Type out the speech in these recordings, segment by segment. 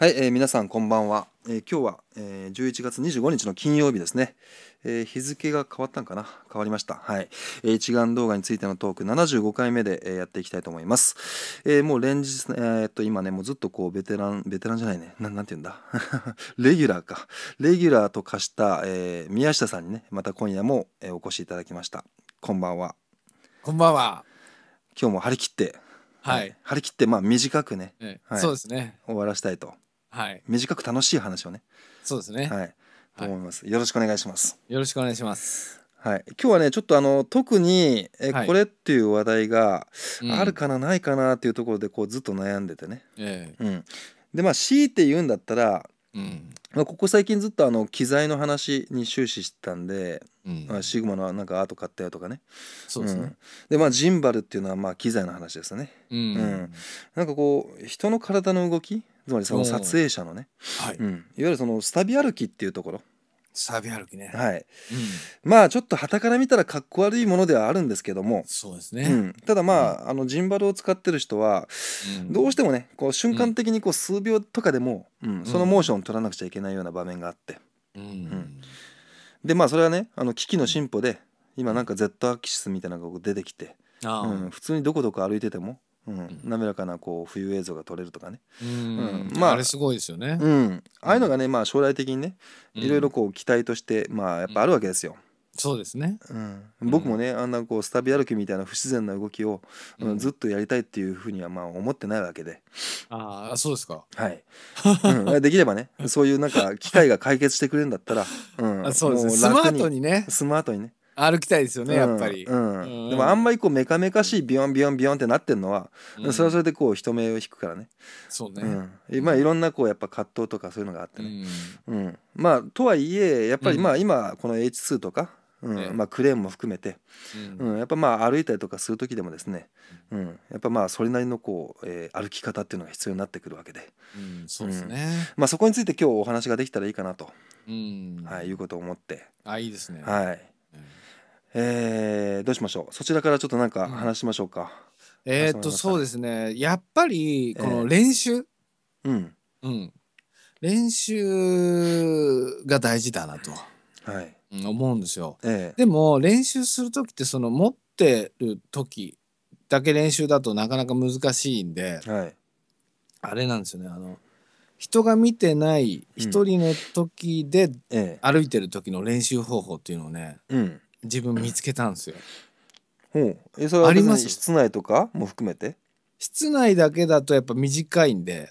はい、えー、皆さんこんばんは。えー、今日は、えー、11月25日の金曜日ですね、えー、日付が変わったんかな変わりました。はい、えー、一眼動画についてのトーク75回目で、えー、やっていきたいと思います。えー、もう連日、えー、っと、今ね、もうずっとこう、ベテラン、ベテランじゃないね。ななんて言うんだ。レギュラーか。レギュラーと化した、えー、宮下さんにね、また今夜も、えー、お越しいただきました。こんばんは。こんばんは。今日も張り切って、はい、張り切って、まあ短くね、はい、そうですね。終わらせたいとはい、短く楽しい話をねそうですねはいと思います、よろしくお願いしますよろしくお願いしますはい今日はねちょっとあの特にえ、これっていう話題があるかな、ないかなっていうところでこうずっと悩んでてね、えーうん、でまあ強いて言うんだったらうんまあ、ここ最近ずっとあの機材の話に終始してたんで、うん、シグマのなんかアート買ったよとかねそうですね、うん、でまあジンバルっていうのはまあ機材の話ですね、うん、うん、なんかこう人の体の動き、つまりその撮影者のね、はいうん、いわゆるそのスタビ歩きっていうところサビ歩きね、はい、うん、まあちょっとはたから見たらかっこ悪いものではあるんですけどもそうですね、うん、ただまあうん、あのジンバルを使ってる人は、どうしてもねこう瞬間的にこう数秒とかでも、うんそのモーションを取らなくちゃいけないような場面があって、うんでまあそれはねあの機器の進歩で今なんか Z アキシスみたいなのが出てきて、うん、普通にどこどこ歩いててもうん、滑らかなこう冬映像が撮れるとかね、うん、うん、まあ、あれすごいですよね、うん、ああいうのがね、まあ、将来的にねいろいろこう期待として、まあ、やっぱあるわけですよ。そうですね、うん、僕もね、あんなこうスタビ歩きみたいな不自然な動きを、うん、ずっとやりたいっていうふうにはまあ思ってないわけでああそうですかはい、うん、できればねそういうなんか機会が解決してくれるんだったら、うん、そうですねスマートにねスマートにね歩きたいですよね、やっぱり、うんでもあんまりこうメカメカしいビヨンビヨンビヨンってなってるのは、それはそれでこう人目を引くからねそうね、うん、まあいろんなこうやっぱ葛藤とかそういうのがあってね、うんまあとはいえやっぱりまあ今この H2 とか、うんまあ、クレーンも含めて、うんやっぱまあ歩いたりとかする時でもですね、うん、やっぱまあそれなりのこう、えー、歩き方っていうのが必要になってくるわけで、うんそうですねまあ、そこについて今日お話ができたらいいかなと、うんはい、いうことを思ってあいいですねはいえー、どうしましょうそちらからちょっとなんか話しましょうか、うん、えー、っとそうですねやっぱりこの練習、えー、うんうん、練習が大事だなと、はい、思うんですよ、えー、でも練習する時ってその持ってる時だけ練習だとなかなか難しいんで、はい、あれなんですよねあの人が見てない一人の時で歩いてる時の練習方法っていうのをね、うん、自分見つけたんですよ。ほうえそれは室内とかも含めて室内だけだとやっぱ短いんで、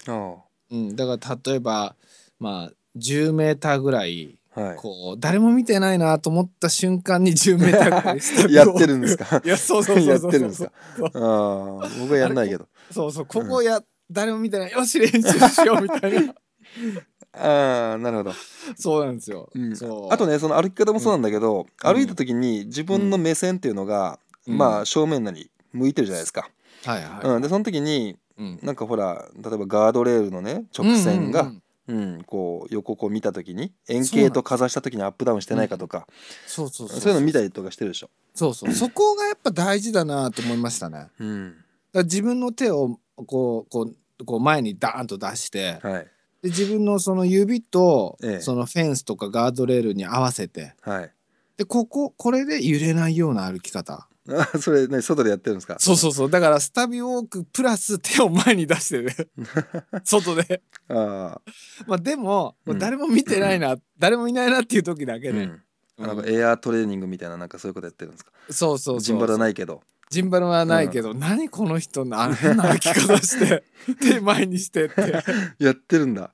うん、だから例えば、まあ、10メーターぐらい、はい、こう誰も見てないなと思った瞬間に10メーターぐらい やってるんですか いやそうそうそうそうそうそうそうそうそうここや、うん、誰も見てないよし練習しようみたいな ああなるほどそうなんですよ、うん、あとねその歩き方もそうなんだけど、うん、歩いた時に自分の目線っていうのが、うん、まあ正面なり向いてるじゃないですか、はいはい、うん、でその時に、うん、なんかほら例えばガードレールのね直線が、うんうんうんうん、こう横こう見た時に円形とかざした時にアップダウンしてないかとかそう,、そうそうそういうの見たりとかしてるでしょそうそうそこがやっぱ大事だなと思いましたね、うん、だ自分の手をこうこうこう前にダーンと出して、はい、で自分のその指と、そのフェンスとかガードレールに合わせてはいでこここれで揺れないような歩き方あそれね外でやってるんですかそうそうそうだからスタビウォークプラス手を前に出してね 外でああまあでも、誰も見てないな、誰もいないなっていう時だけうで、ん、エアートレーニングみたいななんかそういうことやってるんですかそうそうそうジンバルはないけどジンバルはないけど、うん、何この人あんな歩き方して 手前にしてって やってるんだ、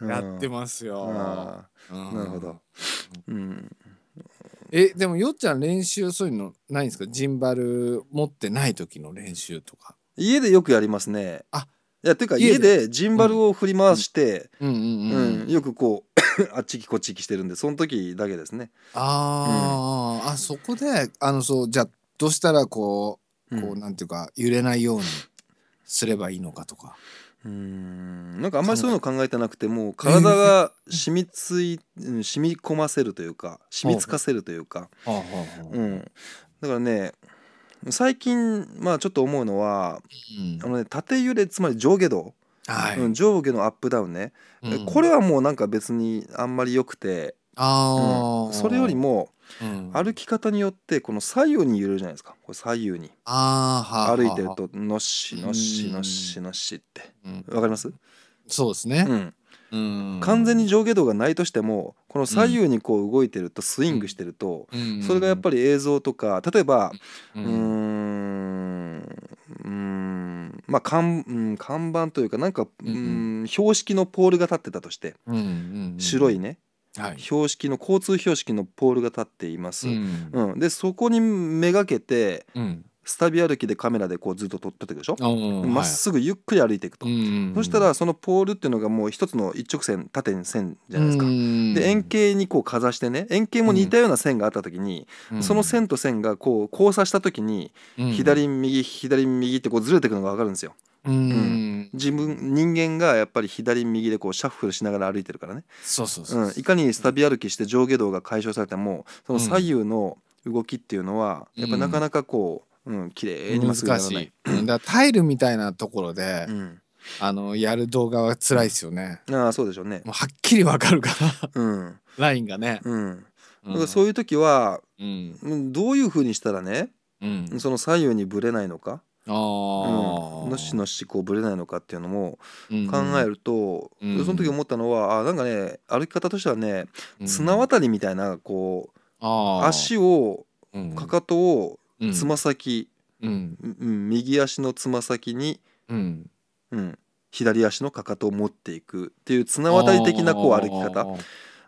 うん、やってますよ、なるほど、うん、えでもよっちゃん練習そういうのないんですかジンバル持ってない時の練習とか家でよくやりますねあいやていうか家でジンバルを振り回してよくこう あっちきこっちきしてるんでその時だけですねあ、うん、あそこであのそうじゃあどうしたらこう、こうなんていうか揺れないようにすればいいのかとか。うんなんかあんまりそういうの考えてなくても体が染みつい染み込ませるというか染みつかせるというか、うん、だからね最近まあちょっと思うのは、うん、あのね、縦揺れつまり上下動、はい、うん、上下のアップダウンね、うん、これはもうなんか別にあんまり良くて、あ、うん、それよりも、うん、歩き方によってこの左右に揺れるじゃないですかこれ左右に歩いてるとのっしのっしのっしのっしってわ、かりますそうですね、うん完全に上下動がないとしてもこの左右にこう動いてるとスイングしてると、それがやっぱり映像とか例えばうんうんまあ看,、うん、看板というかなんか、うん標識のポールが立ってたとして、白いねはい、標識の交通標識のポールが立っています、うん、うん、でそこにめがけて、うん、スタビ歩きでカメラでこうずっと撮っていくでしょまっすぐゆっくり歩いていくと、はい、そしたらそのポールっていうのがもう一つの一直線縦に線じゃないですかで円形にこうかざしてね円形も似たような線があった時に、うん、その線と線がこう交差した時に左右左右ってこうずれていくのが分かるんですよ。うん、自分人間がやっぱり左右でこうシャッフルしながら歩いてるからねそうそうう、ん、いかにスタビ歩きして上下動が解消されてもその左右の動きっていうのは、やっぱなかなかこう、うん、うん、綺麗に難しいだタイルみたいなところで、うん、あのやる動画は辛いですよねああそうでしょうねもうはっきりわかるからうん、ラインがね、うん、だからそういう時は、うん、どういうふうにしたらね、うん、その左右にぶれないのか、うん、のしのしこうぶれないのかっていうのも考えると、うんうん、その時思ったのはあなんかね歩き方としてはね綱渡りみたいなこう、足をかかとをつま先、うん右足のつま先に、うん左足のかかとを持っていくっていう綱渡り的なこう歩き方。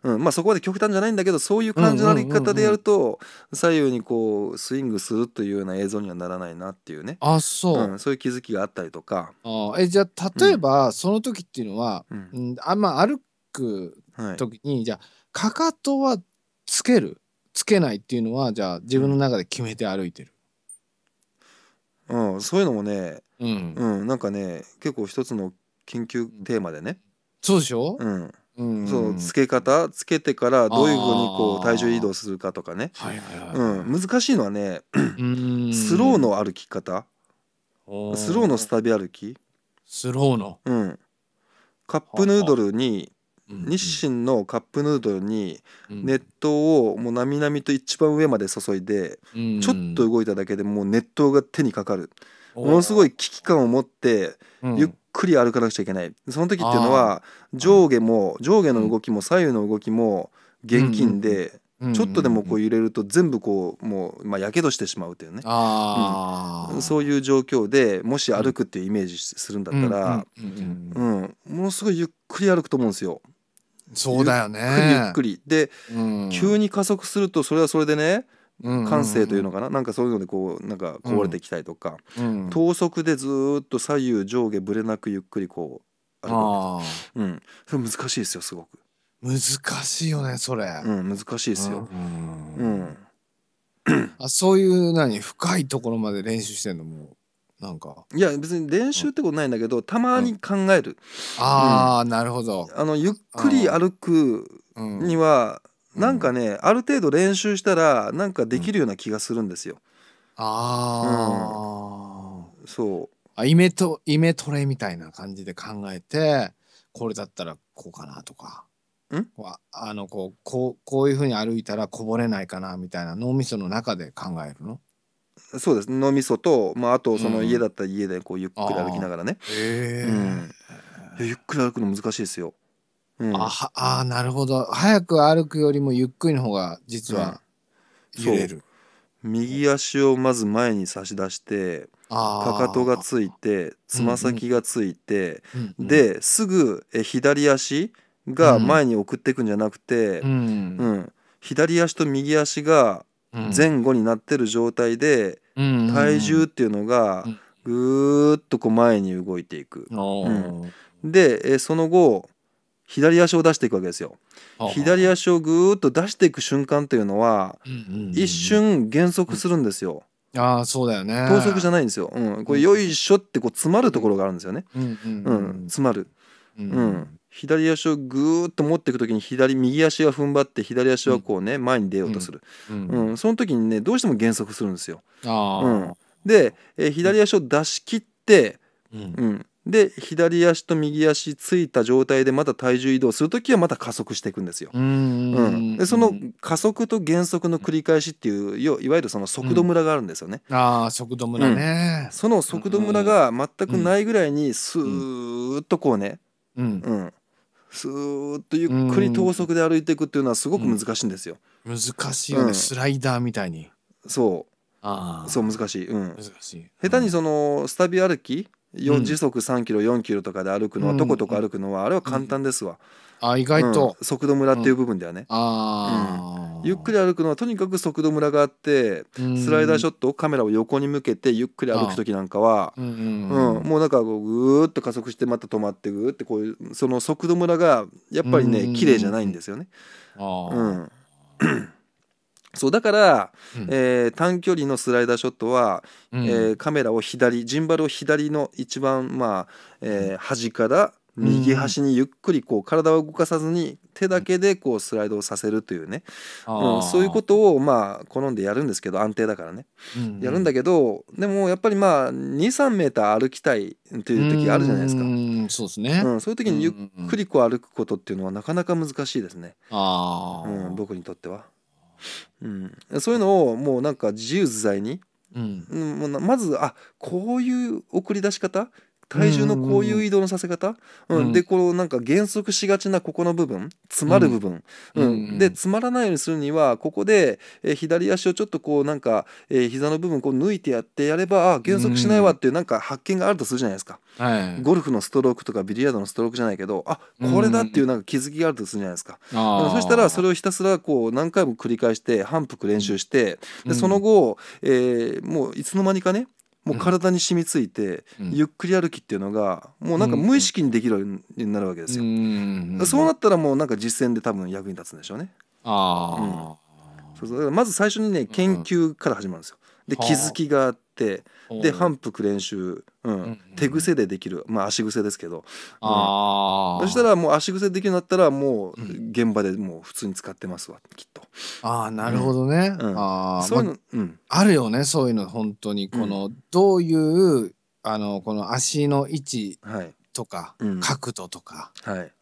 うんまあ、そこまで極端じゃないんだけどそういう感じの歩き方でやると左右にこうスイングするというような映像にはならないなっていうねあそう、うん、そういう気づきがあったりとかあえじゃあ例えば、その時っていうのは、うん、あんまあ、歩く時に、はい、じゃあかかとはつけるつけないっていうのはじゃあ自分の中で決めて歩いてる、うん、うん、そういうのもね、うんうん、なんかね結構一つの緊急テーマでね、そうでしょ、うんそのつけ方つけてからどういうふうにこう体重移動するかとかね、うん、難しいのはねスローの歩き方スローのスタビ歩き、スローの、うん、カップヌードルに日清のカップヌードルに熱湯をもうなみなみと一番上まで注いでちょっと動いただけでもう熱湯が手にかかるものすごいい危機感を持ってゆっくり歩かなくちゃいけないその時っていうのは上下も上下の動きも左右の動きも現金で、ちょっとでもこう揺れると全部こうもうまあやけどしてしまうというね、うん、そういう状況でもし歩くっていうイメージするんだったら、うんものすごいゆっくり歩くと思うんですよ。そうだよねゆっくりゆっくりで、急に加速するとそれはそれでね感性というのかな、なんかそういうのでこうなんかこぼれてきたりとか、等速でずっと左右上下ぶれなくゆっくりこう歩く、うん、難しいですよすごく。難しいよねそれ。うん難しいですよ。うん。あそういう何深いところまで練習してんのもなんかいや別に練習ってことないんだけど、たまに考える、ああ、なるほどあのゆっくり歩くには、なんかね、ある程度練習したらなんかできるような気がするんですよ。ああ、うん、そうあイメトイメトレみたいな感じで考えてこれだったらこうかなとかんあのこうこうこういうふうに歩いたらこぼれないかなみたいな脳みその中で考えるのそうです脳みそと、まあ、あとその家だったら家でこうゆっくり歩きながらね、うん、えうん、ゆっくり歩くの難しいですようん、ああなるほど早く歩くよりもゆっくりの方が実は揺れる、うん、右足をまず前に差し出してかかとがついてつま先がついて、うんうん、ですぐ左足が前に送っていくんじゃなくて、うん、うん、左足と右足が前後になってる状態で、体重っていうのがぐーっとこう前に動いていく。でその後左足を出していくわけですよ。左足をぐーっと出していく瞬間というのは、一瞬減速するんですよ。うん、ああそうだよね。等速じゃないんですよ。うん、これよいしょってこう詰まるところがあるんですよね。うん、詰まる。うん。左足をぐーっと持っていく時に左右足は踏ん張って左足はこうね、前に出ようとする、うんその時にねどうしても減速するんですよ。あうん、で、えー、左足を出し切って、うんで左足と右足ついた状態でまた体重移動する時はまた加速していくんですよ。うん、うん、でその加速と減速の繰り返しっていういわゆるその速度ムラがあるんですよね。うん、あ速度ムラね、うん、その速度ムラが全くないぐらいにスーッとこうね、うんスーッとゆっくり等速で歩いていくっていうのはすごく難しいんですよ。難しいよね、スライダーみたいに。そうそう難しい、うん、難しい下手にそのスタビ歩き時速3キロ4キロとかで歩くのはとことこ歩くのはあれは簡単ですわ。あ意外と、うん、速度村っていう部分ではね、うんうん、ゆっくり歩くのはとにかく速度村があってスライダーショットをカメラを横に向けてゆっくり歩く時なんかは、うんもうなんかこうぐーっと加速してまた止まってぐーってこういうその速度村がやっぱりね綺麗じゃないんですよね。うんそうだから、うん、えー、短距離のスライダーショットは、うん、えー、カメラを左ジンバルを左の一番、まあえー、端から右端にゆっくりこう体を動かさずに手だけでこうスライドをさせるというね、うん、そういうことをまあ好んでやるんですけど安定だからね、うんうん、やるんだけどでもやっぱりまあ23メーター歩きたいという時あるじゃないですかうんそうですね、うん、そういう時にゆっくりこう歩くことっていうのはなかなか難しいですね、ああ、うん、僕にとっては。うん、そういうのをもうなんか自由自在に、うん、まずあこういう送り出し方体重のこういう移動のさせ方、うん、うん、でこのなんか減速しがちなここの部分詰まる部分、うん、うん、で詰まらないようにするにはここで、えー、左足をちょっとこうなんか、えー、膝の部分こう抜いてやってやればあ減速しないわっていうなんか発見があるとするじゃないですか、ゴルフのストロークとかビリヤードのストロークじゃないけどあこれだっていうなんか気づきがあるとするじゃないですか、うん、そしたらそれをひたすらこう何回も繰り返して反復練習して、でその後、えー、もういつの間にかねもう体に染みついて、うん、ゆっくり歩きっていうのがもうなんか無意識にできるようになるわけですよ、そうなったらもうなんか実践で多分役に立つんでしょうねああ、うん、そうそうまず最初にね研究から始まるんですよ、で気づきがあってで反復練習、うん、うん、手癖でできる、まあ、足癖ですけど、うん、そしたらもう足癖できるようになったらもう現場でもう普通に使ってますわきっと。ああなるほどね。うあそうあ、るよねそういうの本当にこの、どういうあのこの足の位置とか、はい、角度とか、はい、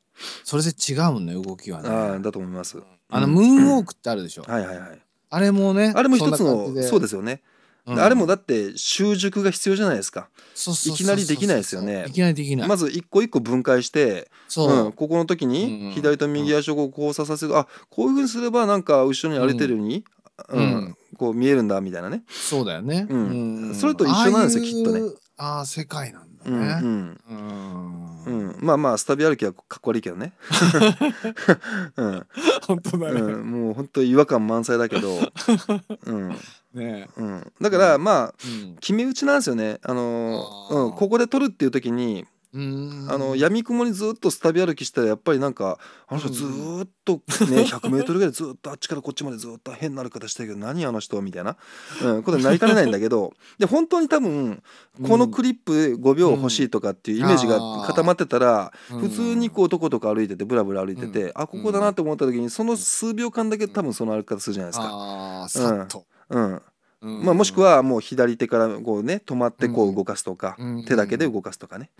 それで違うんね動きはね。あだと思います。あのムーンウォークってあるでしょ。うはいはいはい。あれもね。あれも一つのそうですよね。うん、あれもだって習熟が必要じゃないですかいきなりできないですよねいきなりできないまず一個一個分解してう、うん、ここの時に左と右足を交差させる、うん、あこういうふうにすればなんか後ろに歩いてるように、うん、うん、こう見えるんだみたいなねそうだよね、うんそれと一緒なんですよきっとねああ世界なんだね、うんうん、うん、まあまあスタビ歩きはかっこ悪いけどね、うん、本当だね、うん、もう本当違和感満載だけど、うんねうん、だからまあ、決め打ちなんですよね、あのうん、ここで取るっていう時にあの闇雲にずっとスタビ歩きしたらやっぱりなんかあの人ずっとね 100m ぐらいずっとあっちからこっちまでずっと変な歩き方してるけど何あの人みたいな、うん、ことになりかねないんだけど で本当に多分このクリップ5秒欲しいとかっていうイメージが固まってたら、普通にこうとことか歩いててブラブラ歩いてて、あここだなって思った時にその数秒間だけ多分その歩き方するじゃないですか。うん、うんまあ、もしくはもう左手からこうね止まってこう動かすとか、手だけで動かすとかね、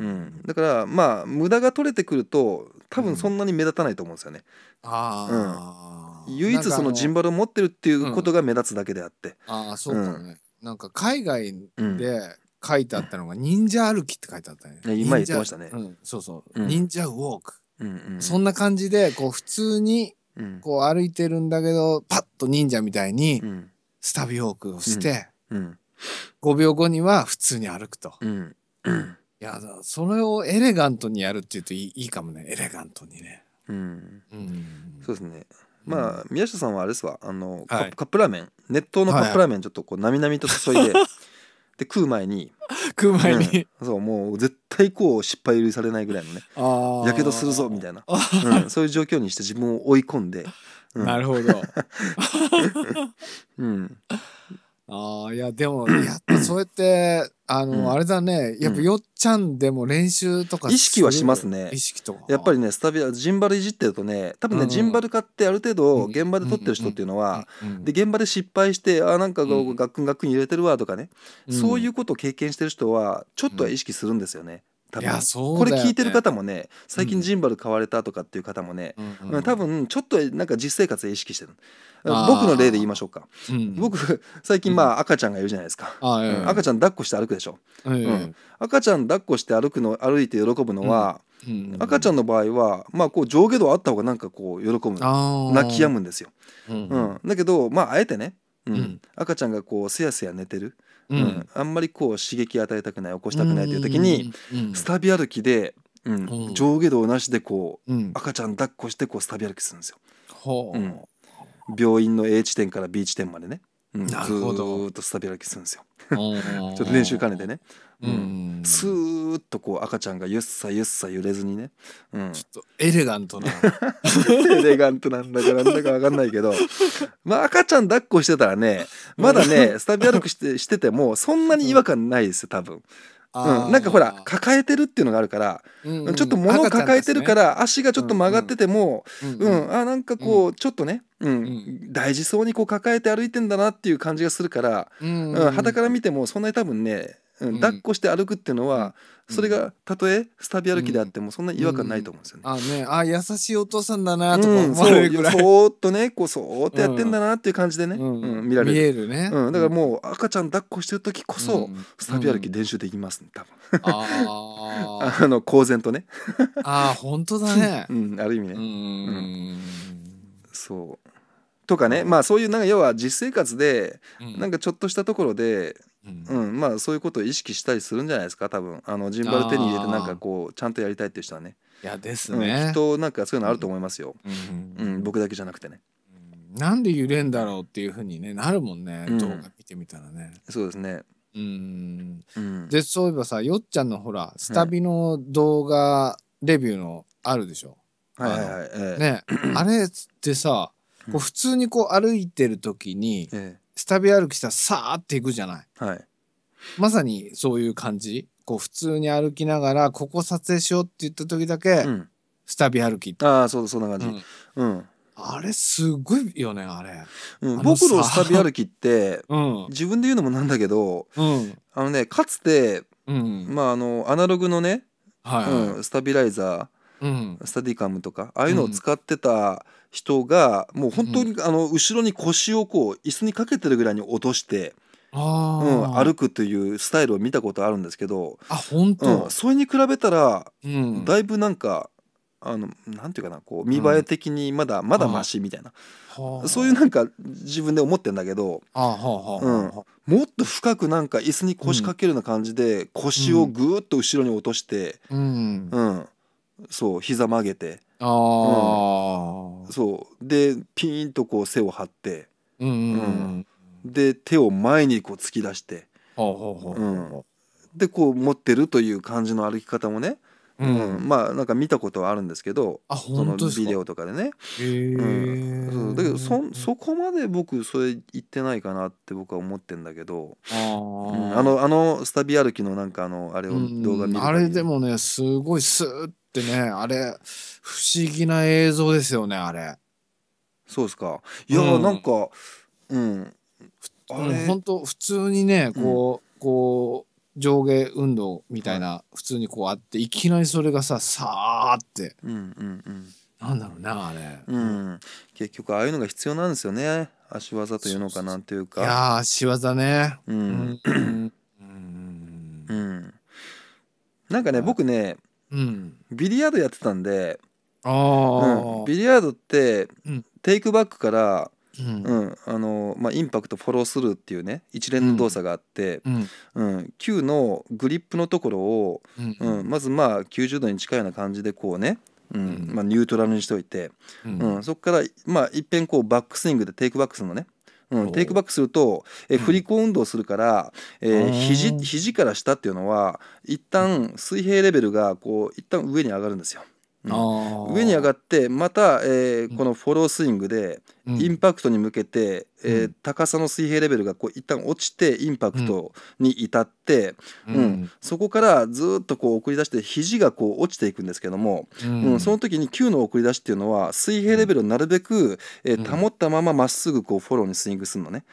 うんだからまあ無駄が取れてくると多分そんなに目立たないと思うんですよね。あうん、唯一そのジンバルを持ってるっていうことが目立つだけであって。ああそうだね、なんか海外で書いてあったのが「忍者歩き」って書いてあったね。今言ってましたね。うん、そうそう、忍者ウォーク、うんそんな感じでこう普通にこう歩いてるんだけどパッと忍者みたいに。スタビウォークをして、うん、5秒後には普通に歩くと。うんうん、いやそれをエレガントにやるっていうといいかもねエレガントにね。うん、うん、そうですね。まあ、宮下さんはあれですわあの、はい、カップラーメン熱湯のカップラーメンちょっとこうなみなみと注いで、はいはい、で食う前に食う前に、うん、そうもう絶対こう失敗許されないぐらいのねやけどするぞみたいな、うん、そういう状況にして自分を追い込んでうん、なるほど。うん、ああいやでも やっぱそうやってあの、うん、あれだねやっぱよっちゃんでも練習とか、意識はしますね意識とかやっぱりねスタビアジンバルいじってるとね多分ね、ジンバル買ってある程度現場で撮ってる人っていうのは、で現場で失敗してあなんかこう、ガックンガックン揺れてるわとかね、そういうことを経験してる人はちょっとは意識するんですよね。多分これ聞いてる方もね最近ジンバル買われたとかっていう方もね、多分ちょっとなんか実生活意識してる僕の例で言いましょうか、僕最近まあ赤ちゃんがいるじゃないですか、赤ちゃん抱っこして歩くでしょ、赤ちゃん抱っこして歩くの歩いて喜ぶのは、赤ちゃんの場合は、まあ、こう上下動あった方がなんかこう喜ぶ泣き止むんですよ、だけどまああえてね、赤ちゃんがこうすやすや寝てる、うん、うん、あんまりこう刺激与えたくない起こしたくないという時に、スタビ歩きで、うん、上下動なしでこう、赤ちゃん抱っこしてこうスタビ歩きするんですよ。うん、病院の A 地点から B 地点までね。うん、ずーっとスタビラきするんですよ ちょっと練習兼ねてね、うん、ーッとこう赤ちゃんがゆっさゆっさ揺れずにね、うん、ちょっとエレガントな エレガントなんだかなんだか分かんないけどまあ赤ちゃん抱っこしてたらねまだねスタビ歩きしてしててもそんなに違和感ないですよ多分。うん、なんかほら抱えてるっていうのがあるから、うんうん、ちょっと物を抱えてるから、ね、足がちょっと曲がってても、うん、うんうん、あなんかこう、ちょっとねうん、うん、大事そうにこう抱えて歩いてんだなっていう感じがするから、うんうん、から見てもそんなに多分ね、うん、抱っこして歩くっていうのは、それがたとえスタビ歩きであってもそんな違和感ないと思うんですよね。うんうん、あねあ優しいお父さんだなとか思わぐらい、うん、そーっとねこうそーっとやってんだなっていう感じでね、うん見られる見えるね、うん、だからもう赤ちゃん抱っこしてる時こそ、スタビ歩き練習できますね多分。ああの公然とねああ本当だね、うん、ある意味ね。うんそうとかね、まあそういうなんか要は実生活で、なんかちょっとしたところで、うん、うん、まあそういうことを意識したりするんじゃないですか多分あのジンバル手に入れてなんかこうちゃんとやりたいっていう人はねいやですね、うん、きっとなんかそういうのあると思いますよ、うん、うん、僕だけじゃなくてねなんで揺れんだろうっていうふうに、ね、なるもんね、動画見てみたらねそうですねうんでそういえばさよっちゃんのほらスタビの動画レビューのあるでしょ、はい、はいはいはい、ね あれってさこう普通にこう歩いてる時に、スタビ歩きしたらさーっていくじゃない、はい、まさにそういう感じこう普通に歩きながらここ撮影しようって言った時だけ、スタビ歩きああそうそんな感じ、うん、うん、あれすごいよねあれ、うん、僕のスタビ歩きって、うん、自分で言うのもなんだけど、うん、あのねかつて、うん、まああのアナログのね、はい、はい、うん、スタビライザー、うん、スタディカムとかああいうのを使ってた、う人がもう本当に、あの後ろに腰をこう椅子にかけてるぐらいに落として。うん、歩くというスタイルを見たことあるんですけどあ本当、うん、それに比べたら、うん、だいぶなんかあのなんていうかなこう見栄え的にまだ、うん、まだましみたいな、はあ、そういうなんか自分で思ってんだけど、はあはあ、うん、もっと深くなんか椅子に腰かけるような感じで、腰をぐーっと後ろに落として、うんうん、そう膝曲げてあ、うん、そうでピーンとこう背を張って、うんうんうん、で手を前にこう突き出して、うん、でこう持ってるという感じの歩き方もね、うんまあなんか見たことはあるんですけどそのビデオとかでね。うん、だけどそそこまで僕それ言ってないかなって僕は思ってんだけどあ,、うん、あのあのスタビ歩きのなんかあのあれを動画見るあれでもねすごいスーッってねあれ不思議な映像ですよねあれそうですかいや、うん、なんかうんあれ、ん、本当普通にねこう、うん、こう上下運動みたいな、普通にこうあっていきなりそれがささーって、うんうんうん、なんだろうなあれ、うん、結局ああいうのが必要なんですよね足技というのかなんていうかいや足技ねうんうん、なんかね僕ねうん、ビリヤードやってたんであ、うん、ビリヤードって、うん、テイクバックから、うんうんあのまあ、インパクトフォロースルーっていうね一連の動作があって、うんうん、球のグリップのところを、うんまずまあ90度に近いような感じでこうねうんまあ、ニュートラルにしといて、うんそこから、まあ、いっぺんこうバックスイングでテイクバックするのね、うん、テイクバックすると、えー、振り子運動するから、えー、肘肘から下っていうのは一旦水平レベルがこう一旦上に上がるんですよ。うん、上に上がってまた、えー、このフォロースイングで、インパクトに向けて、うん、えー、高さの水平レベルがこう一旦落ちてインパクトに至って、うんそこからずっとこう送り出して肘がこう落ちていくんですけども、うんその時に球の送り出しっていうのは水平レベルをなるべく、えー、保ったまままっすぐこうフォローにスイングするのね。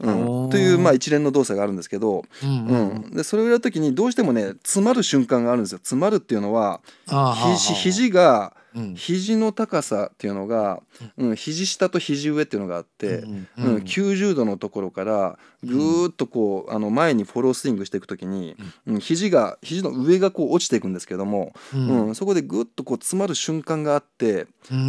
というまあ一連の動作があるんですけど、うん、うんうん、でそれをやる時にどうしてもね詰まる瞬間があるんですよ詰まるっていうのは肘肘が、うん、肘の高さっていうのが、うん、肘下と肘上っていうのがあって、うんうん、90度のところからぐーっとこうあの前にフォロースイングしていく時に、うん、肘が肘の上がこう落ちていくんですけども、うんそこでぐっとこう詰まる瞬間があって、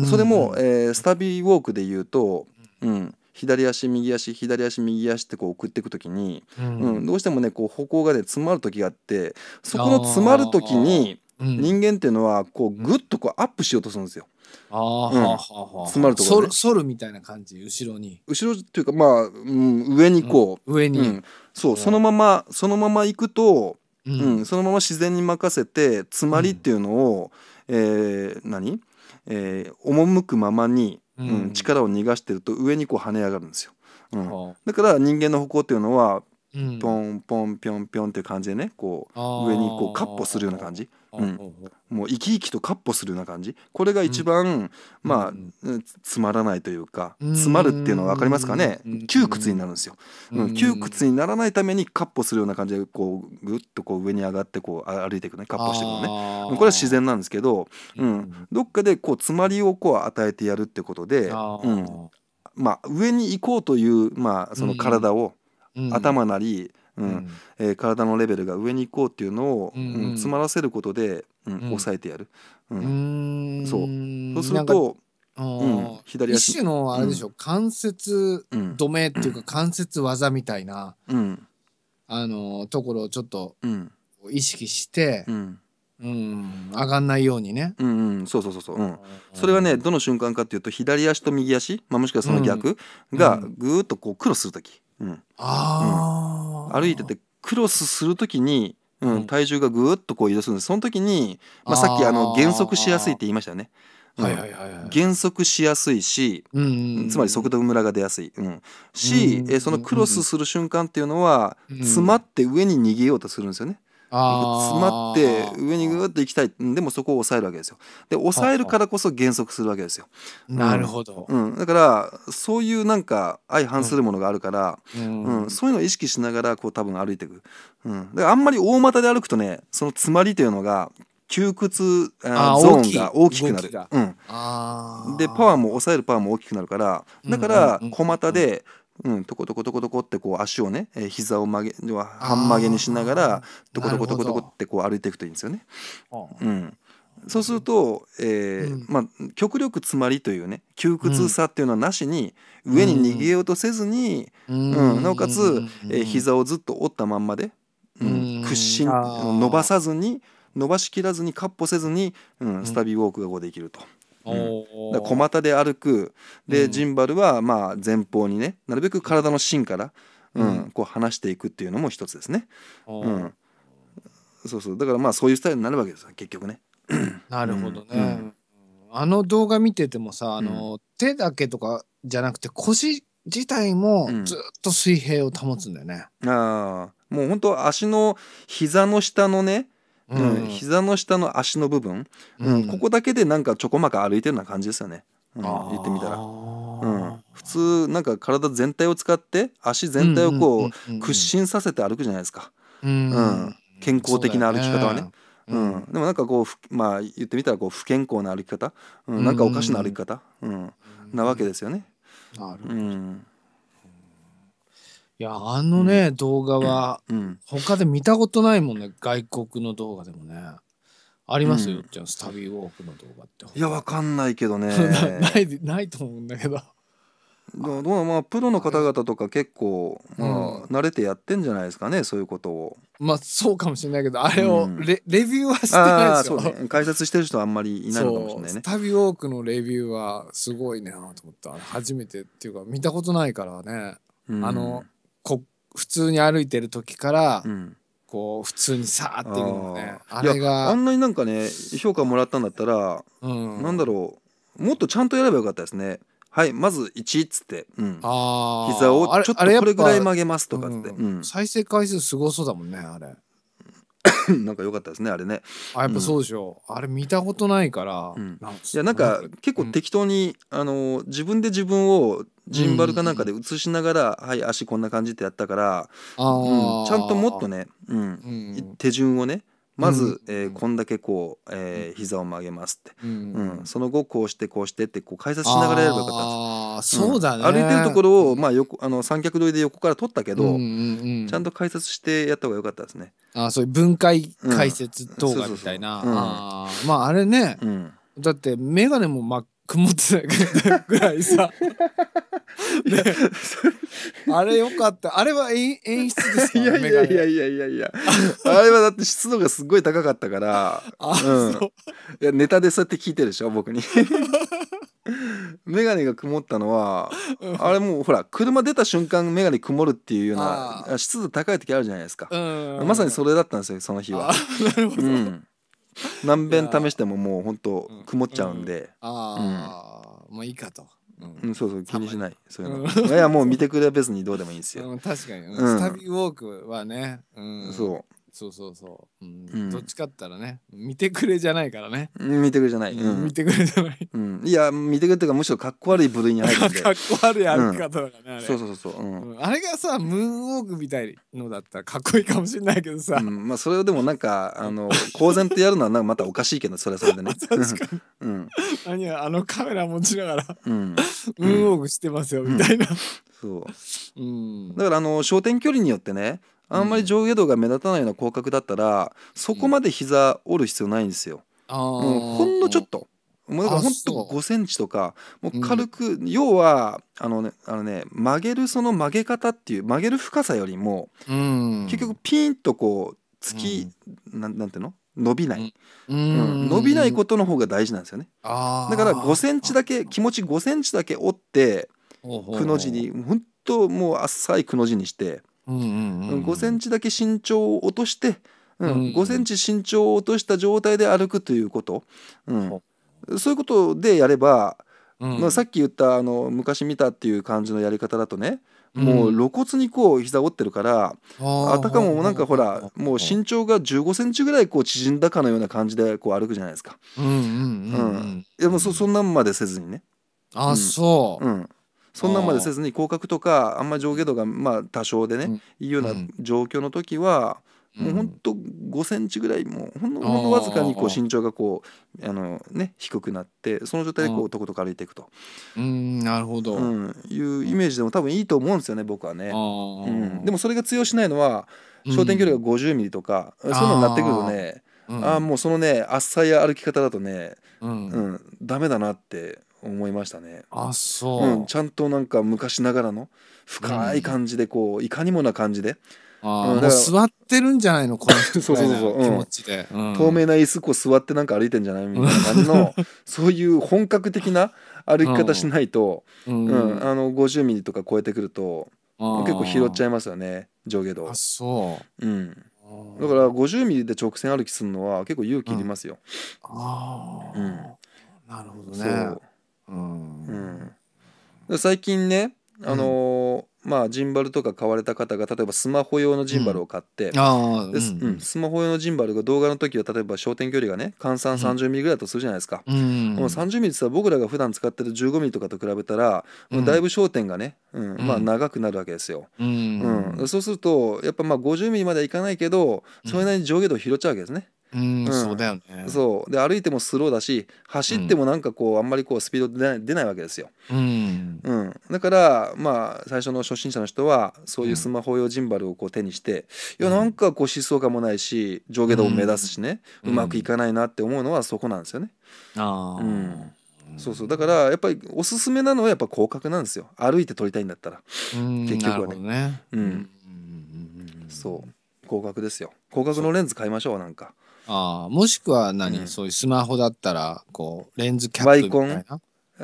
それも、えー、スタビーウォークで言うと、うん、左足右足左足右足ってこう送っていく時に、うん、うん、どうしてもねこう歩行がね詰まる時があってそこの詰まる時に人間っていうのはこうグッとこうアップしようとするんですよ。あうん、ははは詰まるところ、ね、反るみたいな感じ後ろに後ろっていうかまあ、うん、上にこう、うん、上に、うん、そうそのままそのまま行くと、うんそのまま自然に任せて詰まりっていうのを、えー、何、えー、赴くままにうん力を逃がしてると上にこう跳ね上がるんですよ。うん、だから人間の歩行っていうのは、ポンポンピョンピョンっていう感じでねこう上にこうカッポするような感じうん、もう生き生きと闊歩するような感じこれが一番、まあ、つまらないというか詰まるっていうのは分かりますかね窮屈になるんですよ、うん、窮屈にならないために闊歩するような感じでこうぐっとこう上に上がってこう歩いていくねカッポしていくのねこれは自然なんですけど、うん、どっかでこう詰まりをこう与えてやるってことで、うんまあ、上に行こうという、まあ、その体を、頭なりうんえー、体のレベルが上に行こうっていうのを、うんうん、詰まらせることで、うん、抑えてやる、うん、うそうそうするとうん、左足一種のあれでしょ、うん、関節止めっていうか関節技みたいな、うん、あのところをちょっと意識して、うんうん、上がんないようにね。うん、うん、そうそうそうそう、うん、それはね、どの瞬間かっていうと、左足と右足、まあ、もしくはその逆がぐーっとこうクロスする時。うん、歩いててクロスする時に、うん、体重がぐっとこう移動するんでその時に、まあ、さっきあの減速しやすいって言いましたよね。減速しやすいし、うんうんうん、つまり速度ムラが出やすい、うん、し、うんうん、えそのクロスする瞬間っていうのは、うん、詰まって上に逃げようとするんですよね。詰まって上にぐっと行きたいでもそこを抑えるわけですよで抑えるからこそ減速するわけですよ、うん、なるほど、うん、だからそういうなんか相反するものがあるから、うん、うん、そういうのを意識しながらこう多分歩いていく、うん、だからあんまり大股で歩くとねその詰まりというのが窮屈ゾーンが大きくなる、うん、でパワーも抑えるパワーも大きくなるからだから小股でうん、トコトコトコトコってこう足をね、えー、膝を曲げ半曲げにしながらトコトコトコトコってこう歩いていくといいんですよね。うん、そうすると、えー、うん、まあ、極力詰まりというね窮屈さっていうのはなしに、うん、上に逃げようとせずに、うん、うん、なおかつ、えー、膝をずっと折ったまんまで、うん、屈伸伸ばさずに伸ばしきらずにかっ歩せずに、うん、スタビーウォークがこうできると。うん、小股で歩くでジンバルはまあ前方にねなるべく体の芯から、うん、うん、こう離していくっていうのも一つですね。うん、そうそうだからまあそういうスタイルになるわけですよ結局ね。なるほどね、うん。あの動画見ててもさあの、手だけとかじゃなくて腰自体もずっと水平を保つんだよね。ああもう本当足の膝の下のねうん、膝の下の足の部分、うん、ここだけでなんかちょこまか歩いてるような感じですよね、うん、言ってみたら。うん普通なんか体全体を使って足全体をこう屈伸させて歩くじゃないですか、うん、うん、健康的な歩き方はね。うねうん、でもなんかこうまあ言ってみたらこう不健康な歩き方、うん、なんかおかしな歩き方、うんなわけですよね。なるほど、うんいや、あのね、うん、動画は、うん、他で見たことないもんね、外国の動画でもね。ありますよ、うん、じゃあスタビーウォークの動画って。いや、わかんないけどね ないないと思うんだけど。どうまあプロの方々とか結構、まあ、うん、慣れてやってんじゃないですかねそういうことをまあそうかもしれないけどあれをレうん、レビューはしてないですよそう、ね、解説してる人はあんまりいないのかもしれないねビウォークのレビューはすごいなと思った初めてっていうか見たことないからね、うん、あの普通に歩いてる時から、うんこう普通にさーっていうのねあれがあんなになんかね評価もらったんだったら、うん、なんだろうもっとちゃんとやればよかったですねはいまず1っつって、うん、あ膝をちょっとこれぐらい曲げますとかって、再生回数すごそうだもんねあれ なんか良かったですねあれねあやっぱそうでしょう、うん、あれ見たことないから、うん、いやなんか結構適当に、あの自分で自分をジンバルかなんかで映しながら、うん、はい足こんな感じってやったから、うん、ちゃんともっとね、うん手順をねまず、うん、えー、こんだけこう、えー、膝を曲げますって、うん、うん、その後こうしてこうしてってこう解説しながらやればよかったああ、そうだね、歩いてるところを、まあ、横あの三脚取りで横から取ったけど、うんうんうん、ちゃんと解説してやった方がよかったですね。あそういう分解解説動画みたいな、うまああれね、うん、だって眼鏡も真っ曇ってたぐらいさ ね、あれよかったあれは演演出ですかいやいやいやいやいやあれはだって湿度がすごい高かったからあ、うん、いやネタでそうやって聞いてるでしょ僕に眼鏡 が曇ったのは、うん、あれもうほら車出た瞬間眼鏡曇るっていうような湿度高い時あるじゃないですか、うんうんうん、まさにそれだったんですよその日は。なるほど、うん何遍試してももう本当曇っちゃうんで、ああ、もういいかと。うん、そうそう気にしないそういうの、いやいやもう見てくれ別にどうでもいいんですよ 確かに、スタビーウォークはね、うん、そうそうそうそう、うんうんどっちかったらね見てくれじゃないからね、見てくれじゃない、うん見てくれじゃないうんいや見てくれっていうかむしろかっこ悪い部類に入るんで かっこ悪い歩き方だからね、あれそうそうそうそう、うんあれがさムーンウォークみたいのだったらかっこいいかもしれないけどさ、うん、まあそれをでもなんかあの公然とやるのはなんかまたおかしいけどそれはそれでね確かにうん何やあのカメラ持ちながらうんムーンウォークしてますよみたいなそううんだからあの焦点距離によってねあんまり上下動が目立たないような広角だったら、そこまで膝折る必要ないんですよ。もうほんのちょっと。もうだからほんと5センチとかもう軽く、うん、要はあのねあのね曲げるその曲げ方っていう曲げる深さよりも、うん、結局ピンとこう突き、うん、なんなんていうの伸びない、うん、伸びないことの方が大事なんですよねだから5センチだけ気持ち5センチだけ折ってくの字に本当もう浅いくの字にして5センチだけ身長を落として、うん5センチ身長を落とした状態で歩くということ、うん、そういうことでやれば、うん、まあ、さっき言ったあの昔見たっていう感じのやり方だとね、もう露骨にこう膝折ってるから、あたかもなんかほら、もう身長が1 5ンチぐらいこう縮んだかのような感じでこう歩くじゃないですか。もそそんなんまでせずにね。あ、うん、そう。うんそんなまでせずに降格とかあんま上下度がまあ多少でね、うん、いうような状況の時は、うん、もうほんと5センチぐらいもうほんのほんのわずかにこう身長がこうあの、ね、低くなってその状態でこうとことか歩いていくとうんなるほど、うん、いうイメージでも多分いいと思うんですよね僕はね、うん、でもそれが通用しないのは焦点距離が5 0ミリとか、そういうのになってくるとね、うん、あもうそのねあっさい歩き方だとね、うんうん、ダメだなって思いましたね。あそう、うん、ちゃんとなんか昔ながらの深い感じでこう、いかにもな感じで。あうん、座ってるんじゃないのこの人みたいな気持ちで、う透明な椅子こう座ってなんか歩いてんじゃないみたいな 感じのそういう本格的な歩き方しないと、うん、うん、あの50ミリとか超えてくると結構拾っちゃいますよね上下動あそう、うん、だから50ミリで直線歩きするのは結構勇気いりますよ、ああ、うん、なるほどねうん最近ねあのーうん、まあジンバルとか買われた方が例えばスマホ用のジンバルを買って、うんうん、スマホ用のジンバルが動画の時は例えば焦点距離がね換算30ミリぐらいだとするじゃないですか、うん、30ミリって僕らが普段使ってる15ミリとかと比べたら、うん、だいぶ焦点がね、まあ、長くなるわけですよ、うんそうするとやっぱまあ50ミリまではいかないけどそれなりに上下を拾っちゃうわけですね。うん、そうだよねそうで歩いてもスローだし走ってもなんかこう、うん、あんまりこうスピード出ない出ないわけですよ、うんうん、だからまあ最初の初心者の人はそういうスマホ用ジンバルをこう手にして、うん、いやなんかこう疾走感もないし上下動も目立つしね、うまくいかないなって思うのはそこなんですよね。あうんそうそうだからやっぱりおすすめなのはやっぱ広角なんですよ歩いて撮りたいんだったら結局はね、ね、うん、そう広角ですよ広角のレンズ買いましょうなんかああ、もしくは何、うんそういうスマホだったら、こう、レンズキャップみたいな。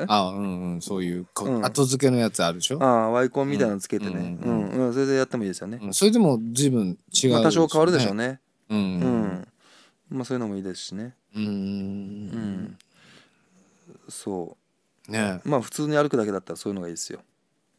ああ、うんうん、そういう、うん後付けのやつあるでしょああワイコンみたいなのつけてねううんんうんそれでやってもいいですよねうんそれでも随分違う、まあ多少変わるでしょうね。ううん。んまあそういうのもいいですしねううん。そそねうまあ普通に歩くだけだったらそういうのがいいですよ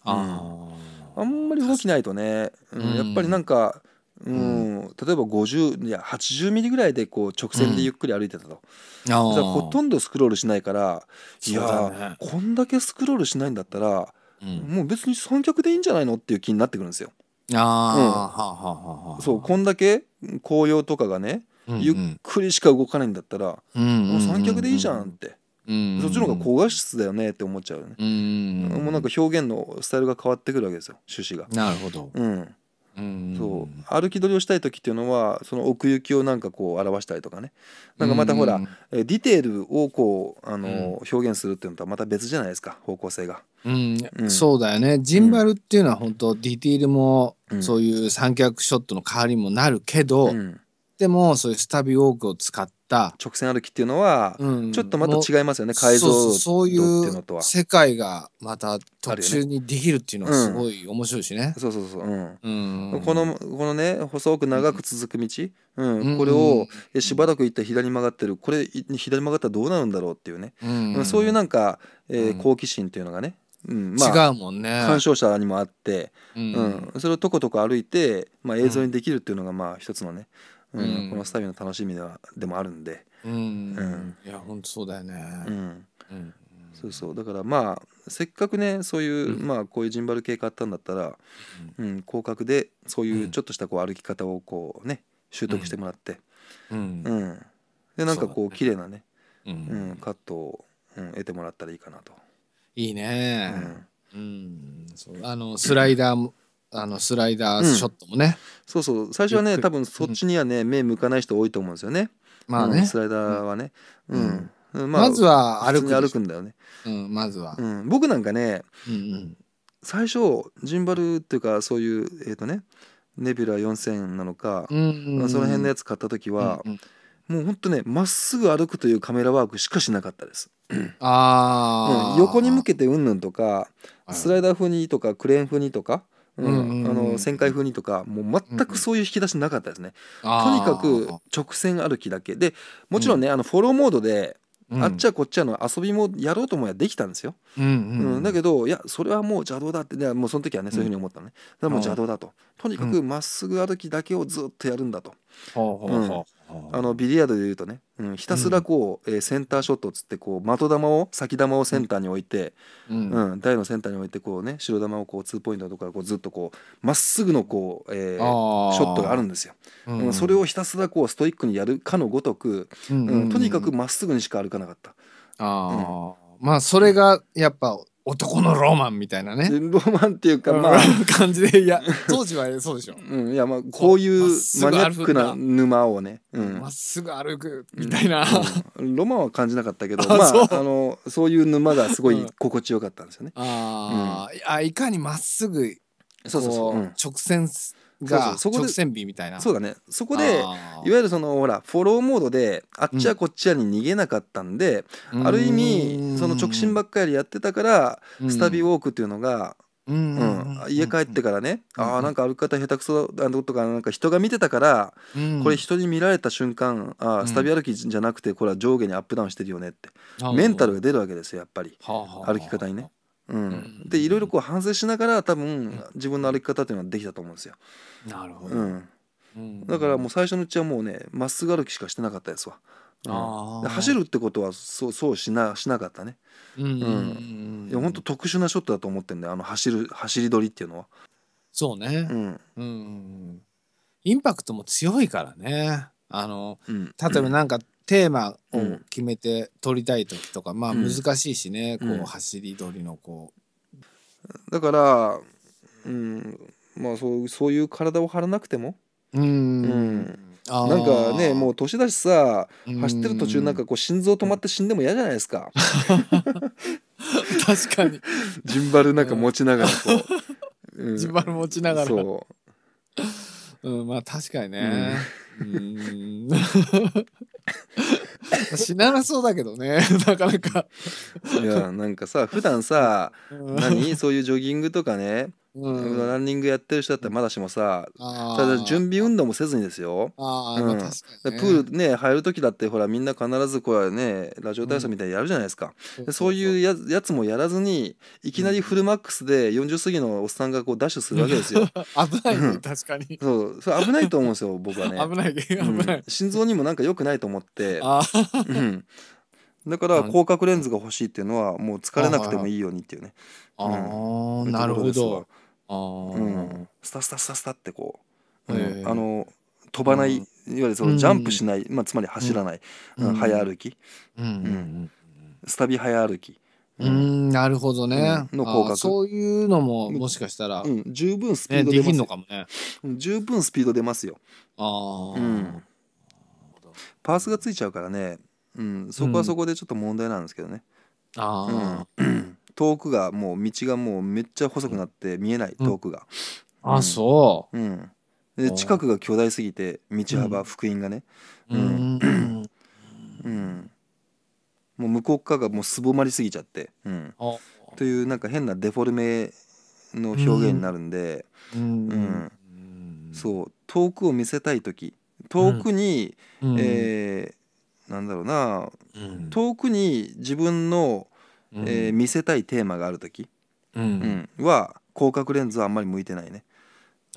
ああんまり動きないとね、うんやっぱりなんかうん、例えば50いや80ミリぐらいでこう直線でゆっくり歩いてたと、うん、ほとんどスクロールしないからいや、こんだけスクロールしないんだったら、うん、もう別に三脚でいいんじゃないのっていう気になってくるんですよ。あうん、そうこんだけ紅葉とかがね、うんうん、ゆっくりしか動かないんだったら、うんうん、もう三脚でいいじゃんって。うんうん、そっちの方が高画質だよねって思っちゃうよね、うんうん、もうなんか表現のスタイルが変わってくるわけですよ趣旨がなるほど、うん、そう歩き取りをしたい時っていうのはその奥行きをなんかこう表したりとかねなんかまたほら、えディテールをこうあの、表現するっていうのとはまた別じゃないですか方向性が、うんそうだよねジンバルっていうのは本当ディテールも、そういう三脚ショットの代わりにもなるけど、でもそういうスタビウォークを使っった直線歩きっていうのは、うん、ちょっとまた違いますよね改造そういう世界がまた途中にできるっていうのはすごい面白いしね、うん、そうそうそう、うんうん、このこのね細く長く続く道、うんこれをしばらく行った左に曲がってるこれ左曲がったらどうなるんだろうっていうね、うんそういうなんか、えー、好奇心っていうのがねうんまあ、違うもんね鑑賞者にもあって、うん、うん、それをとことこ歩いて、まあ、映像にできるっていうのがまあ一つのね、うん、このスタビの楽しみではでもあるんで、うん、うん、いや本当そうだよね、うんうん、そうそうだからまあせっかくねそういう、まあこういうジンバル系買ったんだったら、うん広角でそういうちょっとしたこう歩き方をこうね習得してもらって、うんうんでなんかこう綺麗なねうん、うん、カットを、うん、得てもらったらいいかなと。いいね、うんうん、そうあのスライダーあのスライダーショットもね、そうそう最初はね多分そっちにはね、目向かない人多いと思うんですよねまあね、スライダーはねうん、まずは歩く歩くんだよね、うん、まずは、僕なんかね、うん最初ジンバルっていうかそういうえっ、とねネビュラ4000なのか、うんその辺のやつ買った時は、もうほんとねまっすぐ歩くというカメラワークしかしなかったです。あ、うん、横に向けてうんぬんとかスライダー風にとかクレーン風にとか、うんあの旋回風にとかもう全くそういう引き出しなかったですね、とにかく直線歩きだけでもちろんね、あのフォローモードであっちはこっちはの遊びもやろうと思えばできたんですよ、うんだけどいやそれはもう邪道だってでもうその時はねそういうふうに思ったのね、だからもう邪道だととにかくまっすぐ歩きだけをずっとやるんだと、うん、あのビリヤードでいうとね、うん、ひたすらこう、うん、えー、センターショットっつってこう的球を先球をセンターに置いて、うん、うん、台のセンターに置いてこうね白球をこう2ポイントとかこうずっとこうまっすぐのこう、えー、ショットがあるんですよ、うん、うん、それをひたすらこうストイックにやるかのごとく、うんとにかくまっすぐにしか歩かなかった。あうん、まあそれがやっぱ男のロマンみたいなね。ロマンっていうか、まあ、感じで、いや、当時はそうでしょ。うん、いや、まあ、こういうマニアックな沼をね。ま、うん、っすぐ歩くみたいな、うん、ロマンは感じなかったけど、あまあ、あの、そういう沼がすごい心地よかったんですよね。あ、あ、いかにまっすぐ。そうそうそう、直線がそこで線尾みたいなそうだねそこでいわゆるそのほらフォローモードであっちはこっちやに逃げなかったんで、うん、ある意味その直進ばっかりやってたからスタビウォークっていうのが、うん、うん、家帰ってからね、うん、ああなんか歩き方下手くそだとかなんか人が見てたから、これ人に見られた瞬間あスタビ歩きじゃなくてこれは上下にアップダウンしてるよねってメンタルが出るわけですよやっぱり、歩き方にね。うん、でいろいろこう反省しながら多分自分の歩き方っていうのはできたと思うんですよ。なるほど、うんだからもう最初のうちはもうねまっすぐ歩きしかしてなかったですわ。うん、走るってことはそうそうしなしなかったね。うん、うん、いや本当特殊なショットだと思ってんだよあの走る走り取りっていうのは。そうね、うん、うん、インパクトも強いからね。あの、例えばなんかテーマを決めて撮りたい時とか、うん、まあ難しいしね、うん、こう走りりのこうだからうんまあそうそういう体を張らなくてもうんうんなんかねもう年だしさ走ってる途中なんかこう心臓止まって死んでも嫌じゃないですか 確かにジンバルなんか持ちながらこう、うん、ジンバル持ちながらそう、うん、まあ確かにね、うん 死ななそうだけどね なかなかいやなんかさ普段さ、ん、何 そういうジョギングとかねうん、ランニングやってる人だったらまだしもさ、ただ準備運動もせずにですよ。あうん、ね、プールね入る時だってほらみんな必ずこれねラジオ体操みたいにやるじゃないですか、うん、そういうややつもやらずにいきなりフルマックスで40過ぎのおっさんがこうダッシュするわけですよ。危ない、ね、確かに。そうそれ危ないと思うんですよ 僕はね。危ない危ない、うん、心臓にもなんか良くないと思って。だから広角レンズが欲しいっていうのはもう疲れなくてもいいようにっていうね。あ、うん、なるほど。うん、スタスタスタスタってこう、あの飛ばない、いわゆるそのジャンプしない、まあ、つまり走らない、うん早歩き、うんスタビ早歩き、うんなるほどね、の効果そういうのももしかしたら、うん十分スピード出ます、のかもね十分スピード出ますよああ、うん、パースがついちゃうからね、うん、そこはそこでちょっと問題なんですけどね、ああ、遠くがもう道がもうめっちゃ細くなって見えない遠くが、うん、あそう、うん、で近くが巨大すぎて道幅、福音がねうん、うん、もう向こう側がもうすぼまりすぎちゃって、うん、というなんか変なデフォルメの表現になるんで、うんそう遠くを見せたい時遠くに、うん、えー、なんだろうな、遠くに自分のえー、見せたいテーマがある時、うんは広角レンズはあんまり向いてないね。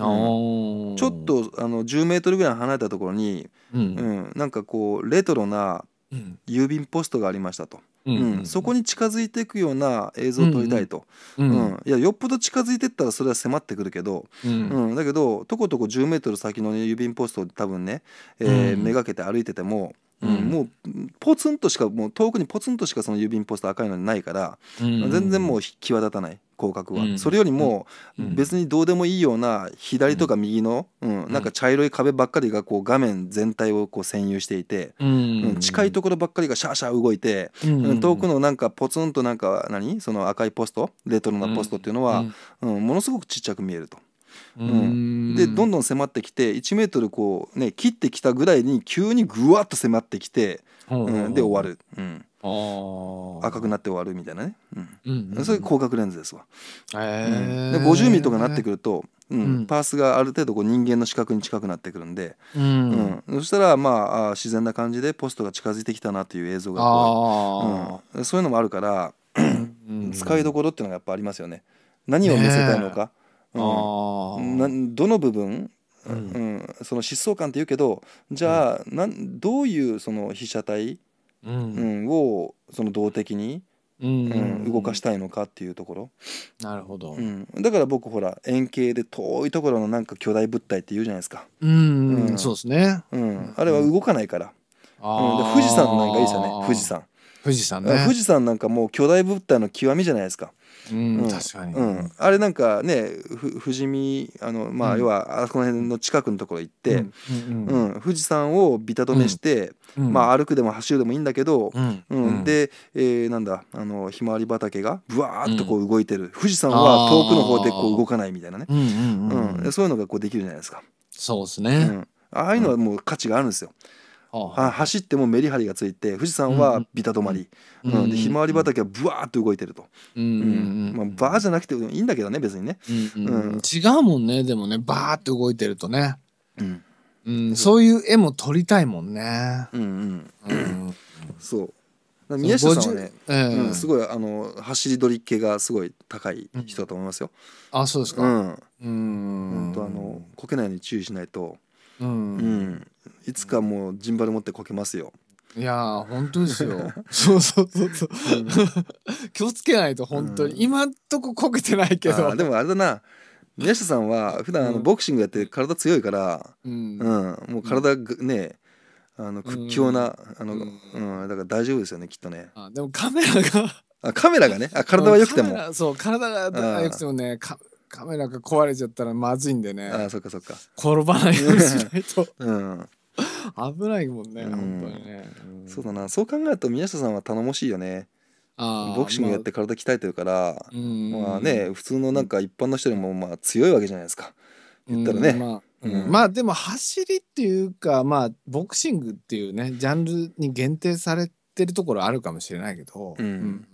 うん、ちょっとあの10メートルぐらい離れたところに、うん、うん、なんかこうレトロな郵便ポストがありましたと、うん、うん、そこに近づいていくような映像を撮りたいと、うんいやよっぽど近づいてったらそれは迫ってくるけど、うんだけどとことこ10メートル先の、ね、郵便ポストを多分ね、えー、めがけて歩いてても、うん、もうポツンとしかもう遠くにポツンとしかその郵便ポスト赤いのないから、全然もう際立たない広角は、うん、それよりも別にどうでもいいような左とか右の、うん、うん、なんか茶色い壁ばっかりがこう画面全体をこう占有していて、うん、うん、近いところばっかりがシャーシャー動いて、遠くのなんかポツンとなんか何その赤いポストレトロなポストっていうのは、うんものすごくちっちゃく見えると。でどんどん迫ってきて1メートルこうね切ってきたぐらいに急にぐわっと迫ってきて、うん、で終わる、うん、赤くなって終わるみたいなね、うんそれ広角レンズですわ。えー、で 50mm とかなってくると、うんパースがある程度こう人間の視覚に近くなってくるんで、うんそしたらまあ自然な感じでポストが近づいてきたなという映像がう、うん、そういうのもあるから使いどころっていうのがやっぱありますよね。何を見せたいのか、うん、などの部分うん、うん、その疾走感って言うけどじゃあ、うん、なんどういうその被写体、うん、うん、をその動的に、うん動かしたいのかっていうところなるほど、うん、だから僕ほら円形で遠いところのなんか巨大物体って言うじゃないですかうん、そうですね、うん、あれは動かないから、うん、で富士山なんかいいですよね富士山富士山ね富士山なんかもう巨大物体の極みじゃないですか。うん、うん、確かに、うん、あれなんかね富士見あの、まあ、要はあそこの辺の近くのところ行って、うん、うん、富士山をビタ止めして、まあ、歩くでも走るでもいいんだけど、うんで、えー、なんだあのひまわり畑がぶわーっとこう動いてる、富士山は遠くの方でこう動かないみたいなね、うんそういうのがこうできるじゃないですか。そうですね、うん、ああいうのはもう価値があるんですよ。あ走ってもメリハリがついて富士山はビタ止まり、うん、でひまわり畑はブワーッと動いてると、うん、うん、まあ、バーじゃなくてもいいんだけどね別にね、うん、違うもんねでもねバーッと動いてるとね、うんうん、そういう絵も撮りたいもんねうんうん、うん、そう宮下さんはね、うん、すごいあの走り取り系がすごい高い人だと思いますよ。あそうですか。うん。うん。とあの国内に注意しないと、うん、うん、いつかもうジンバル持ってこけますよ。いや本当ですよ。そうそうそうそう。気をつけないと本当に、うん、今んとここけてないけど。でもあれだな宮下さんは普段あのボクシングやって体強いから、うん、うん、もう体ね、あの屈強な、あの、うんだから大丈夫ですよねきっとね。あでもカメラがあカメラがねあ体は良くても。そう体が良くてもねか、カメラが壊れちゃったらまずいんでね。あそっかそっか。転ばないようにしないと。うん危ないもんね、うん、本当にね、うん、そうだなそう考えると宮下さんは頼もしいよねボクシングやって体鍛えてるから、まあ、まあね普通のなんか一般の人よもまあ強いわけじゃないですか言ったらね、まあうん、まあでも走りっていうかまあボクシングっていうねジャンルに限定されてるところあるかもしれないけど、うんうん、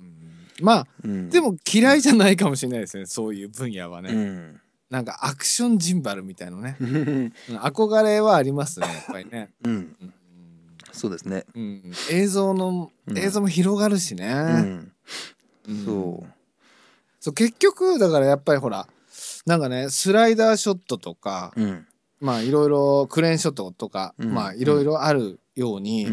まあ、でも嫌いじゃないかもしれないですねそういう分野はね。なんかアクションジンバルみたいなね憧れはありますねやっぱりね、うん、うん、そうですね、うん、映像の、映像も広がるしね、そうそう結局だからやっぱりほらなんかねスライダーショットとか、まあいろいろクレーンショットとか、うんまあいろいろあるように、う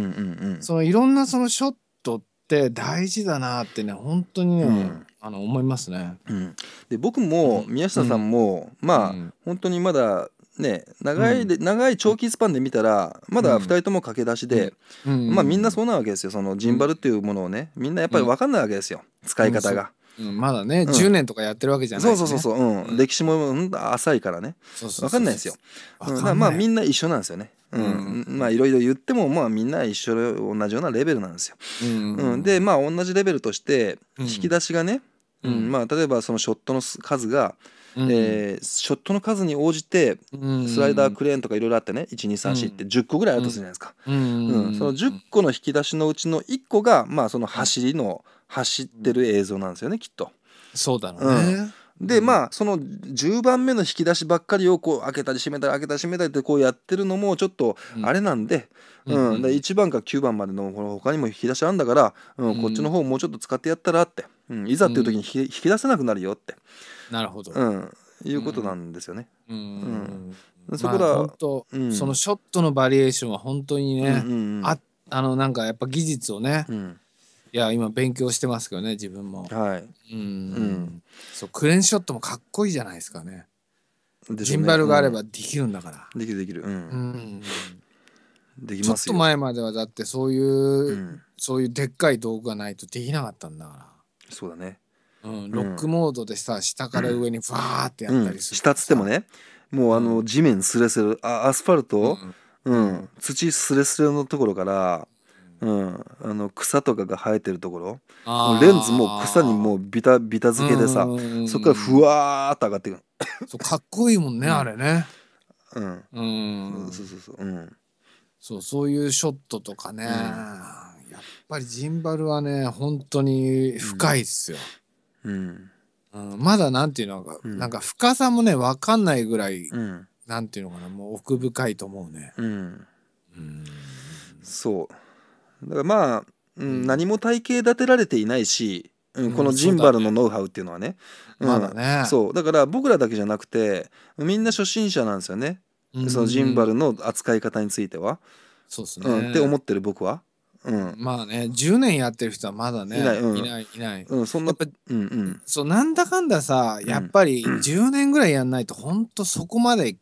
んそのいろんなそのショットって大事だなってね本当にね、うん、あの思いますね、うん、で僕も宮下さんも、うん、まあ、うん、本当にまだね長いで、長い長期スパンで見たらまだ2人とも駆け出しで、まあ、みんなそうなわけですよそのジンバルっていうものをねみんなやっぱり分かんないわけですよ、使い方が。まだね、うん、10年とかやってるわけじゃない、ね、そうそうそうそう、歴史も浅いからね分かんないですよだまあみんな一緒なんですよねうん、うん、まあいろいろ言ってもまあみんな一緒同じようなレベルなんですよ、うん、うん、でまあ同じレベルとして引き出しがね、うんまあ、例えばそのショットの数が、うん、えー、ショットの数に応じてスライダークレーンとかいろいろあってね1234って10個ぐらいあるとするじゃないですか、うん、うん、その10個の引き出しのうちの1個が、まあ、その走りの走ってる映像なんですよねきっと。そうだね、うんでまあその10番目の引き出しばっかりをこう開けたり閉めたり開けたり閉めたりってこうやってるのもちょっとあれなんで,、うんで1番か9番までのほかにも引き出しあるんだから、うん、こっちの方もうちょっと使ってやったらって。うん、いざっていう時に引きうん、引き出せなくなるよってなるほど、うん、いうことなんですよね。うん、うん、そこだ、まあ、そのショットのバリエーションは本当にね、うんうんうん、ああのなんかやっぱ技術をね、うん、いや今勉強してますけどね自分も。はい、うん、うん、そうクレーンショットもかっこいいじゃないですかね。ねジンバルがあればできるんだから。できるできる。うん、できますちょっと前まではだってそういう、そういうでっかい道具がないとできなかったんだから。そうだねうん、ロックモードでさ下から上にファーってやったりする、下つってもねもうあの地面すれすれあアスファルト、うん土すれすれのところから、うん、あの草とかが生えてるところもうレンズも草にもうビタビタ付けでさ、そっからふわーっと上がっていくそうかっこいいもんね、うんあれねうん、うん、そうそうそううんそうそういうショットとかね、うんぱりジンバルはね本当に深いっすよ、うん、うん、まだなんていうのか、うん、なんか深さもね分かんないぐらい、うん、なんていうのかなもう奥深いと思うねうん、うん、そうだからまあ、うん、何も体系立てられていないし、うん、このジンバルのノウハウっていうのはね、うん、まだねそうだから僕らだけじゃなくてみんな初心者なんですよね、うん、そのジンバルの扱い方についてはそうですね、うん、って思ってる僕はうん、まあね10年やってる人はまだねいない、うん、いないいない、うん、そんなやっぱ、うんうん、そうなんだかんださやっぱり10年ぐらいやんないとほんとそこまで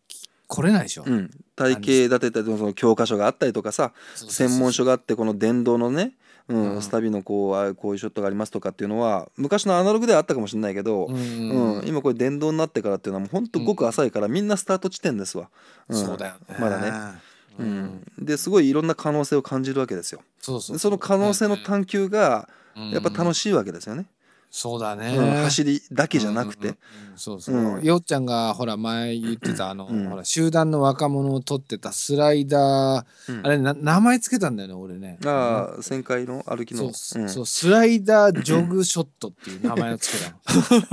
来れないでしょ、うん、体系立てたりその教科書があったりとかさ専門書があってこの電動のねうん、うん、スタビのこうあこういうショットがありますとかっていうのは昔のアナログではあったかもしれないけど、うん、うんうん今これ電動になってからっていうのはもうほんとごく浅いから、みんなスタート地点ですわ、そうだよまだねうん、ですごいいろんな可能性を感じるわけですよ。そうそうその可能性の探求がやっぱ楽しいわけですよね。そうだね、走りだけじゃなくて、そうそう、よっちゃんがほら前言ってたあの、ほら集団の若者を撮ってたスライダー、あれな名前つけたんだよね俺ねああ旋回の歩きのそう,、スライダージョグショットっていう名前をつけた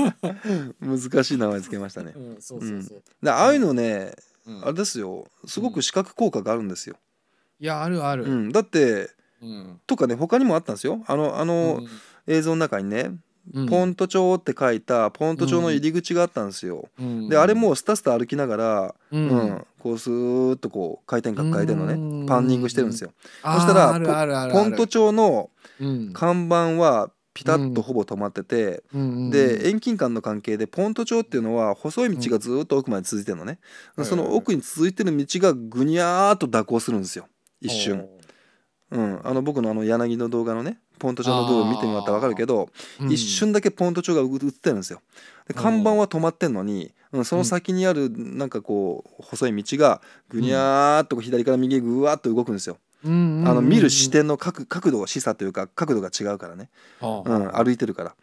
難しい名前つけましたね、そうそうそうああいうのねあれですよすごく視覚効果があるんですよ、いやあるある。うん、だってうんとかね他にもあったんですよあのあの映像の中にねうんポント町って書いたポント町の入り口があったんですよ、うんであれもスタスタ歩きながら、ううんこうスーッとこう回転角回転のねパンニングしてるんですよ、そしたらあーあるあるあるポント町の看板はピタッとほぼ止まってて、うん、で遠近感の関係でポント町っていうのは細い道がずっと奥まで続いてるのね、うん、その奥に続いてる道がぐにゃーっと蛇行するんですよ一瞬、うん、あの僕のあの柳の動画のねポント町の動画見てもらったら分かるけど、一瞬だけポント町が映ってるんですよで看板は止まってんのに、うん、その先にあるなんかこう細い道がぐにゃーっと左から右へぐわっと動くんですよあの見る視点の角角度視差というか角度が違うからね、うん、歩いてるから。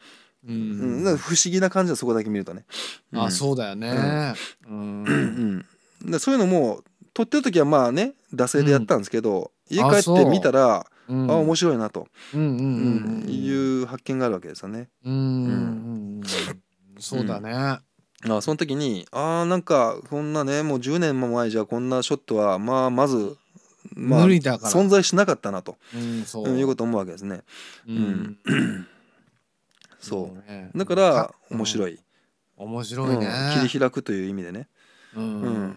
うん、うん、不思議な感じだそこだけ見るとね。うん、あそうだよね。うん、うんうんうでそういうのも撮ってる時はまあね惰性でやったんですけど、家帰ってみたらあ、うん、あ面白いなと、うんいう発見があるわけですよね。うん、そうだね。あその時にあなんかこんなねもう10年も前じゃこんなショットはまあまずまあ、無理だから存在しなかったなと、うん、そういうこと思うわけですね。うん、そうだから面白い、うん、面白いね、切り開くという意味でね。うん、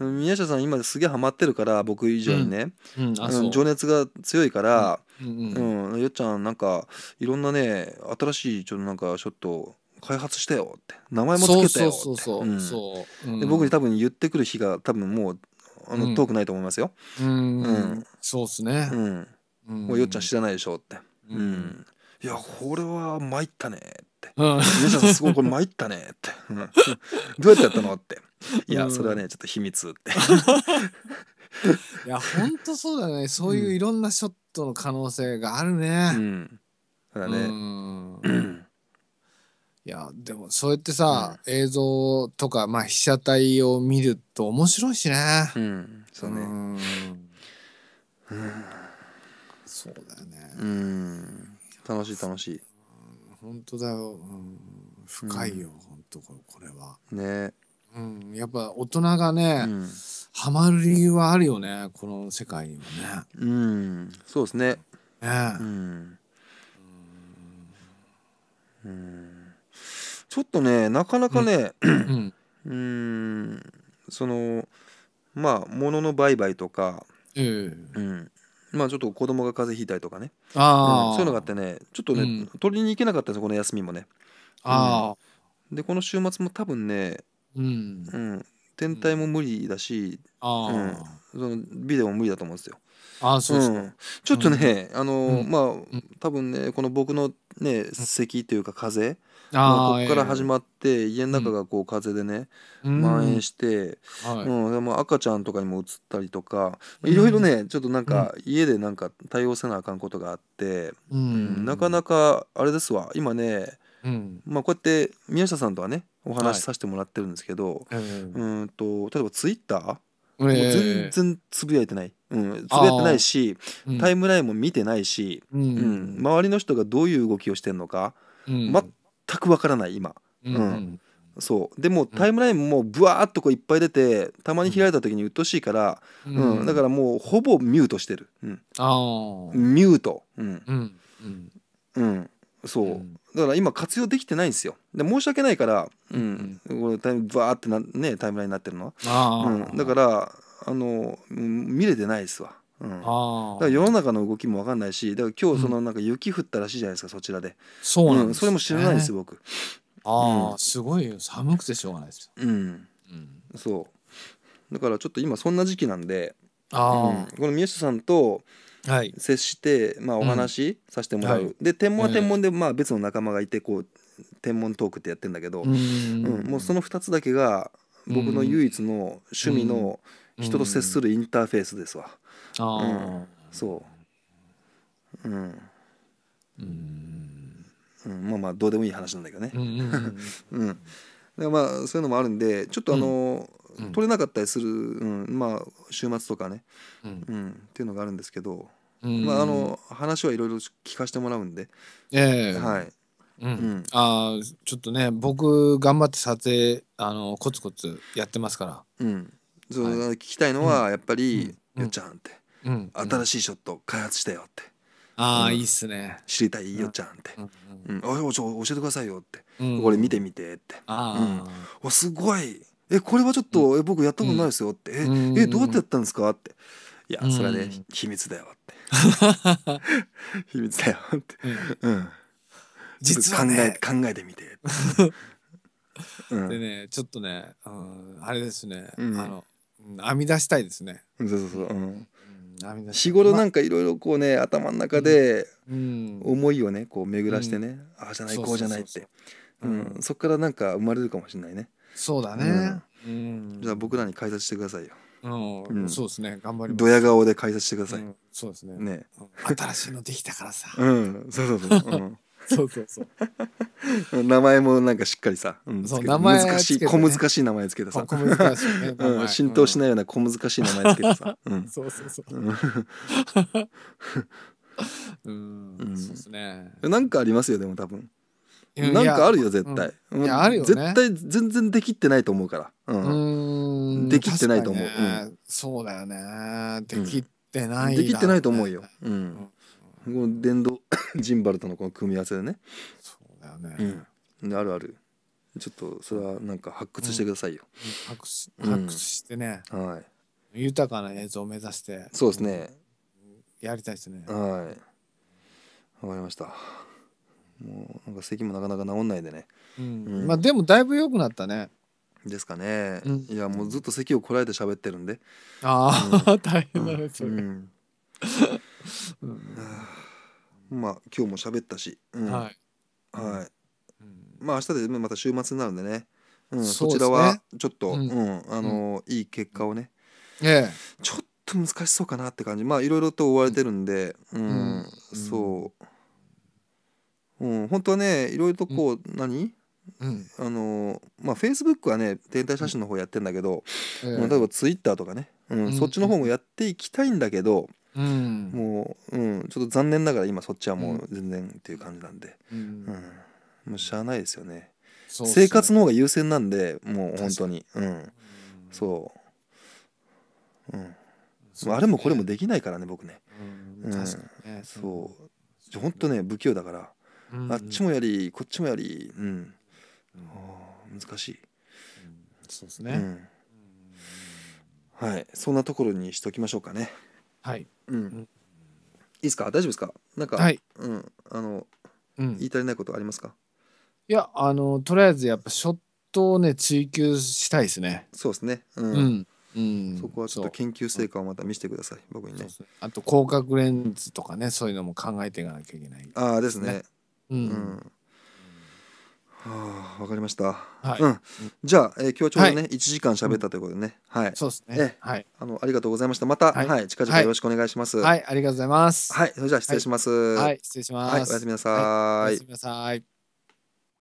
うん、宮下さん今すげえハマってるから僕以上にね、うんうん、情熱が強いから、うんうんうん、よっちゃんなんかいろんなね新しいちょっとなんかちょっと開発したよって名前もつけたよって僕に多分言ってくる日が多分もうあの、うん遠くないと思いますよ。うんそうですねう。ん、もうよっちゃん知らないでしょうって。ううんいやこれは参ったねって。うん。吉さんすごいこれ参ったねってどうやってやったのっていやそれはねちょっと秘密っていや、ほんとそうだね。そういういろんなショットの可能性があるうね。んだねうん いやでもそうやってさ、うん、映像とか、まあ、被写体を見ると面白いしね。うん、そうね。うん。そうだよね。うん。楽しい楽しい。本当だよ。うん、深いよ、うん、本当これは。ね。うん、やっぱ大人がね、うん、ハマる理由はあるよねこの世界にもね。うん、そうですね。ね。うん。うん。ちょっとねなかなかね、うん、うんそのまあ物の売買とか、えー、うん、まあちょっと子供が風邪ひいたりとかねあ、うん、そういうのがあってねちょっとね、うん、取りに行けなかったんですよこの休みもね。ああ。でこの週末も多分ね、うんうん、天体も無理だし、あうん、そのビデオも無理だと思うんですよ。あそうですか、うん、ちょっとね、あのーうん、まあ多分ねこの僕のね咳というか風邪、あここから始まって、家の中がこう風でね、うん、蔓延して、はい、うんでも赤ちゃんとかにも移ったりとかいろいろねちょっとなんか、家でなんか対応せなあかんことがあって、うん、なかなかあれですわ今ね、うんまあ、こうやって宮下さんとはねお話しさせてもらってるんですけど、はい、うんと例えばツイッターもう全然つぶやいてない、うん、つぶやいてないし、タイムラインも見てないし、うん、うん、周りの人がどういう動きをしてんのか、うん、くわからない今。うん、うん、そうでもタイムラインもブワーっとこういっぱい出てたまに開いた時に鬱陶しいから、うん、うん、だからもうほぼミュートしてる、うん、ミュート、うんうんそうだから今活用できてないんですよで申し訳ないから、うんうん、これタイムバーってな、ね、タイムラインになってるのは、うん、だからあの見れてないですわ。うん、だから世の中の動きも分かんないしだから今日そのなんか雪降ったらしいじゃないですか、そちらでそうなん、ねうん、それも知らないです僕ああ、うん、すごい寒くてしょうがないですうん、そうだからちょっと今そんな時期なんであ、うん、この宮下さんと接して、まあ、お話させてもらう、はい、で天文は天文で、まあ、別の仲間がいてこう天文トークってやってんだけど、うんもうその2つだけが僕の唯一の趣味の人と接するインターフェースですわ。あ、うん、そううんうんうんまあまあどうでもいい話なんだけどねうんうん、まあそういうのもあるんでちょっとあの、うん、取れなかったりする、うん、まあ週末とかね、うんっていうのがあるんですけど、うんまああの話はいろいろ聞かせてもらうんで、えー、はいうん、うん、あちょっとね僕頑張って撮影あのコツコツやってますから、うんそう、はい、聞きたいのはやっぱり、うよっちゃんって、新しいショット開発したよって、ああいいっすね知りたいよっちゃんって、うんうん教えてくださいよって、これ見てみてって、うん、すごいえこれはちょっと、え僕やったことないですよって、ええどうやってやったんですかっていやそれはね、秘密だよって 秘密だよって、うん、実は、ね、考え考えてみて でねちょっとね、うん、あれですね、うん、あの編み出したいですね。そうそうそう。うん日頃なんかいろいろこうね、頭の中で思いをねこう巡らしてね、うん、ああじゃないこうじゃないってそこからなんか生まれるかもしれないねそうだね、うん、じゃあ僕らに解説してくださいよ、うん、そうですね頑張りドヤ顔で解説してください、そうですねね新しいのできたからさうんそうそうそう、うん そうそうそう 名前もなんかしっかりさ、うん、そう名前、ね、難しい小難しい名前つけてさ小難しい、ね、うん、浸透しないような小難しい名前つけてさ、うん、そうそうそう うん、うん、そうですねなんかありますよでも多分なんかあるよ絶対、うん、いやあるよ、ね、絶対全然できてないと思うからうんできてないと思う、ね、うん、そうだよねできてない、ね、できてないと思うようんこの電動 ジンバルとのこの組み合わせでねそうだよね、うん、あるあるちょっとそれはなんか発掘してくださいよ、うん、発掘発掘してね、うん、はい、豊かな映像を目指してそうですね、やりたいですねはいわかりましたもうなんか咳もなかなか治んないでね、うんまあでもだいぶ良くなったねですかね、うん、いやもうずっと咳をこらえて喋ってるんでああ、うん、大変だねそれ、うんまあ今日も喋ったし、うん、はい、はいうんまあ明日でまた週末になるんでね、うん、そちらはちょっと、ううんんあのいい結果をねえちょっと難しそうかなって感じまあいろいろと追われてるんで、うんうんそう、うん、本当はねいろいろとこう、何うんあのまあフェイスブックはね天体写真の方やってんだけど、え例えばツイッターとかね、うんうんそっちの方もやっていきたいんだけど、うん、もう、うん、ちょっと残念ながら今そっちはもう全然っていう感じなんで、うんうん、もうしゃあないですよね、ね、生活の方が優先なんでもう本当にうん、そう、うん、うね、あれもこれもできないからね僕ね、うん、そう本当ね不器用だから、うん、あっちもやりこっちもやりうん、うん、難しい、そうですね、はいそんなところにしておきましょうかねはい、うん、いいですか大丈夫ですかなんか、はい、うんあの、うん、言い足りないことありますかいやあのとりあえずやっぱショットをね追求したいですねそうですねうん、うんうん、そこはちょっと研究成果をまた見せてください、僕にね。あと広角レンズとかねそういうのも考えていかなきゃいけない、ね、ああですね。うん、うんはあ、わかりました。はい。うん。じゃあ、えー、今日ちょうどね、一、時間喋ったということでね。はい。そうですね。はい。あの、ありがとうございました。また、はい、近々よろしくお願いします。はい、ありがとうございます。はい、それじゃ、あ、失礼します。はい、失礼します。おやすみなさい。おやすみなさい。